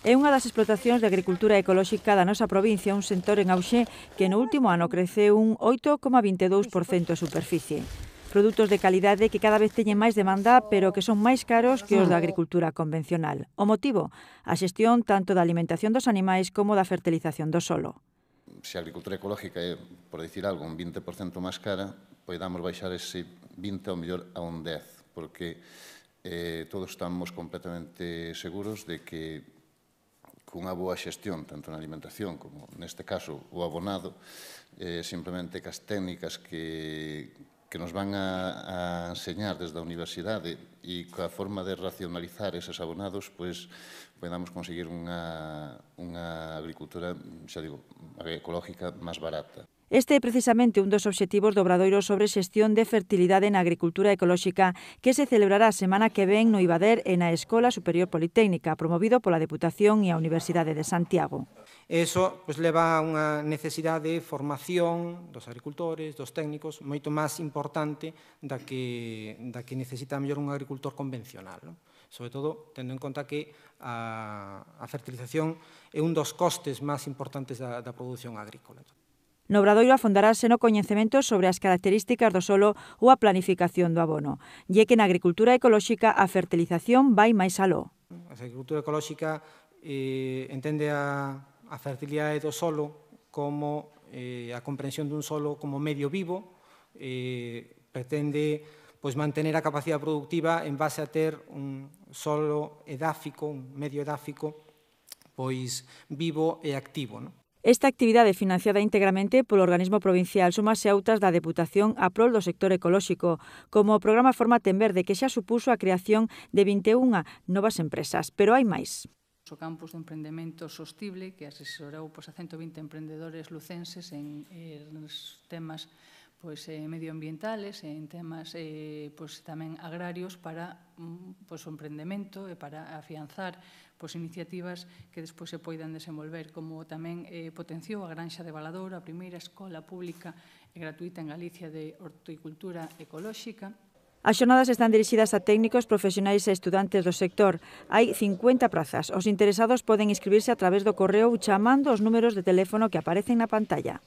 É unha das explotacións de agricultura ecolóxica da nosa provincia, un sector en auxe que no último ano creceu un 8,22% a superficie. Produtos de calidade que cada vez teñen máis demanda, pero que son máis caros que os da agricultura convencional. O motivo? A xestión tanto da alimentación dos animais como da fertilización do solo. Se a agricultura ecolóxica é, por dicir algo, un 20% máis cara, poidamos baixar ese 20 ou mellor a un 10, porque eh, todos estamos completamente seguros de que cunha boa xestión, tanto na alimentación como neste caso o abonado, eh, simplemente que as técnicas que, que nos van a, a enseñar desde a universidade e coa forma de racionalizar eses abonados, pois podamos conseguir unha, unha agricultura, xa digo, ecológica máis barata. Este é precisamente un dos obxectivos do Obradoiro sobre xestión de fertilidade na agricultura ecolóxica que se celebrará a semana que ven no Ibader e na Escola Superior Politécnica, promovido pola Deputación e a Universidade de Santiago. Eso pues, leva a unha necesidade de formación dos agricultores, dos técnicos, moito máis importante da que, da que necesita mellor un agricultor convencional. Non? sobre todo tendo en conta que a, a fertilización é un dos costes máis importantes da, da produción agrícola. No Obradoiro afondarase no coñecemento sobre as características do solo ou a planificación do abono, lle que na agricultura ecolóxica a fertilización vai máis aló. A agricultura ecolóxica eh, entende a, a fertilidade do solo como eh, a comprensión dun solo como medio vivo, eh, pretende pois mantener a capacidade productiva en base a ter un solo edáfico, un medio edáfico, pois vivo e activo. Non? Esta actividade financiada íntegramente polo organismo provincial a outras da Deputación a prol do sector ecolóxico, como o programa Formate en Verde, que xa supuso a creación de 21 novas empresas. Pero hai máis. O campus de emprendemento sostible, que asesorou pois, a 120 emprendedores lucenses en, en temas pois, eh, medioambientales e eh, en temas eh, pois, tamén agrarios para pois, o emprendemento e para afianzar pois, iniciativas que despois se poidan desenvolver, como tamén eh, potenciou a Granxa de Valador, a primeira escola pública e gratuita en Galicia de horticultura ecolóxica, As xornadas están dirixidas a técnicos, profesionais e estudantes do sector. Hai 50 prazas. Os interesados poden inscribirse a través do correo ou chamando os números de teléfono que aparecen na pantalla.